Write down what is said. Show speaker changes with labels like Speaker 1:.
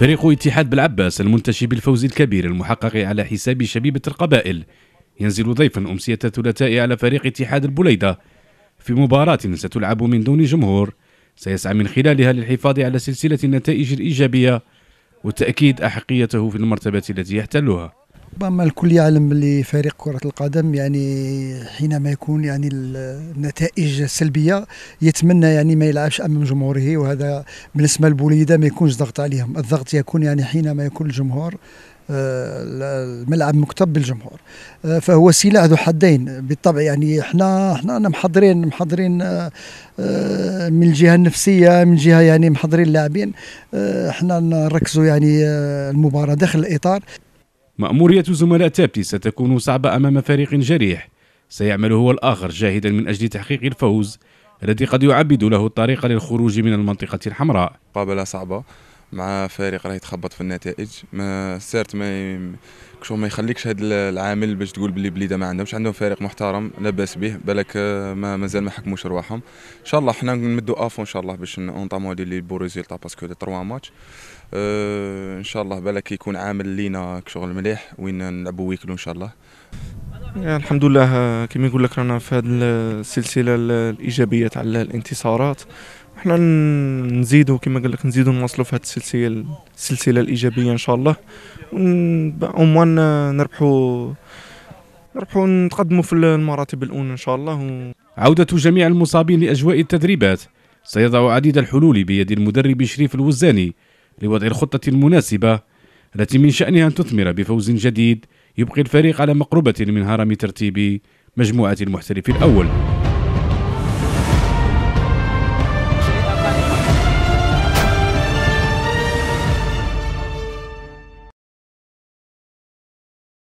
Speaker 1: فريق اتحاد بالعباس المنتشي بالفوز الكبير المحقق على حساب شبيبة القبائل ينزل ضيفا أمسية الثلاثاء على فريق اتحاد البليدة في مباراة ستلعب من دون جمهور سيسعى من خلالها للحفاظ على سلسلة النتائج الإيجابية وتأكيد أحقيته في المرتبة التي يحتلها
Speaker 2: ربما الكل يعلم باللي فريق كرة القدم يعني حينما يكون يعني النتائج سلبية يتمنى يعني ما يلعبش أمام جمهوره وهذا بالنسبة للبوليدة ما يكونش ضغط عليهم الضغط يكون يعني حينما يكون الجمهور آه، الملعب مكتب بالجمهور آه، فهو سلاح ذو حدين بالطبع يعني احنا احنا محضرين محضرين آه، من الجهه النفسيه من جهه يعني محضرين اللاعبين احنا نركزوا يعني المباراه داخل الاطار
Speaker 1: مأمورية زملاء تابتي ستكون صعبة أمام فريق جريح سيعمل هو الآخر جاهدا من أجل تحقيق الفوز الذي قد يعبد له الطريق للخروج من المنطقة الحمراء مقابلة صعبة مع فريق راه يتخبط في النتائج ما
Speaker 3: سيرت ما كشو ما يخليكش هذا العامل باش تقول بلي بليده ما عندهمش عندهم فريق محترم لاباس به بالك آه، ما مازال ما حكموش رواحهم ان شاء الله حنا نمدوا افو آه، ان شاء الله باش اونطامو دي لي بو ريزولتا باسكو لي تروا ماتش ان شاء الله بالك يكون عامل لينا كشغل مليح وين نلعبوا ويكلو ان شاء الله
Speaker 4: يعني الحمد لله كما يقول لك رانا في هذه السلسله الايجابيه تاع الانتصارات احنا نزيدوا كما قال لك نزيدوا نواصلوا في هذه السلسله السلسله الايجابيه ان شاء الله عموما نربحوا نربحوا نتقدموا في المراتب الاولى ان شاء الله و...
Speaker 1: عوده جميع المصابين لاجواء التدريبات سيضع عديد الحلول بيد المدرب شريف الوزاني لوضع الخطه المناسبه التي من شانها ان تثمر بفوز جديد يبقي الفريق على مقربه من هرم ترتيب مجموعه المحترف الاول